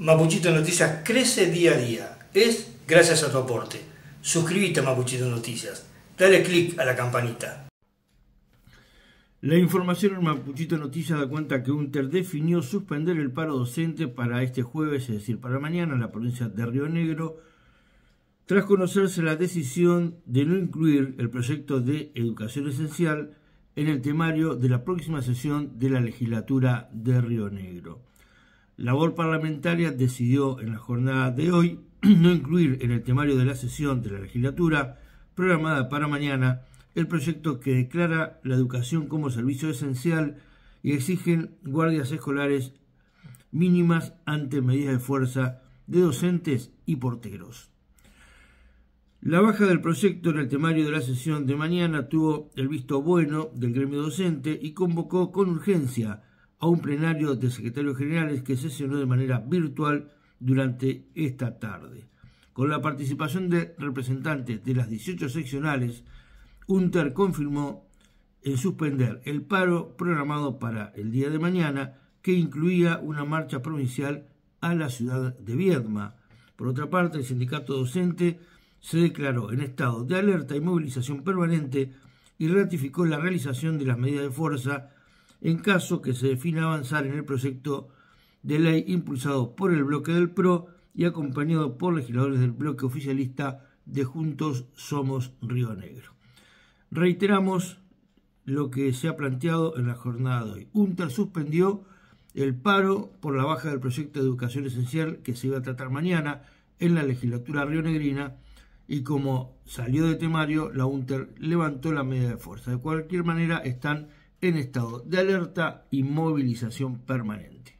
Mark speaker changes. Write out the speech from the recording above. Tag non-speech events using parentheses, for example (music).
Speaker 1: Mapuchito Noticias crece día a día. Es gracias a tu aporte. Suscríbete
Speaker 2: a Mapuchito Noticias.
Speaker 1: Dale click a la campanita.
Speaker 2: La información en Mapuchito Noticias da cuenta que UNTER definió suspender el paro docente para este jueves, es decir, para mañana, en la provincia de Río Negro, tras conocerse la decisión de no incluir el proyecto de educación esencial en el temario de la próxima sesión de la legislatura de Río Negro labor parlamentaria decidió en la jornada de hoy (clears throat) no incluir en el temario de la sesión de la legislatura programada para mañana el proyecto que declara la educación como servicio esencial y exigen guardias escolares mínimas ante medidas de fuerza de docentes y porteros. La baja del proyecto en el temario de la sesión de mañana tuvo el visto bueno del gremio docente y convocó con urgencia a un plenario de secretarios generales que se sesionó de manera virtual durante esta tarde. Con la participación de representantes de las 18 seccionales, UNTER confirmó en suspender el paro programado para el día de mañana, que incluía una marcha provincial a la ciudad de Viedma. Por otra parte, el sindicato docente se declaró en estado de alerta y movilización permanente y ratificó la realización de las medidas de fuerza en caso que se defina avanzar en el proyecto de ley impulsado por el bloque del PRO y acompañado por legisladores del bloque oficialista de Juntos Somos Río Negro. Reiteramos lo que se ha planteado en la jornada de hoy. UNTER suspendió el paro por la baja del proyecto de educación esencial que se iba a tratar mañana en la legislatura rionegrina y como salió de temario, la UNTER levantó la medida de fuerza. De cualquier manera, están en estado de alerta y movilización permanente.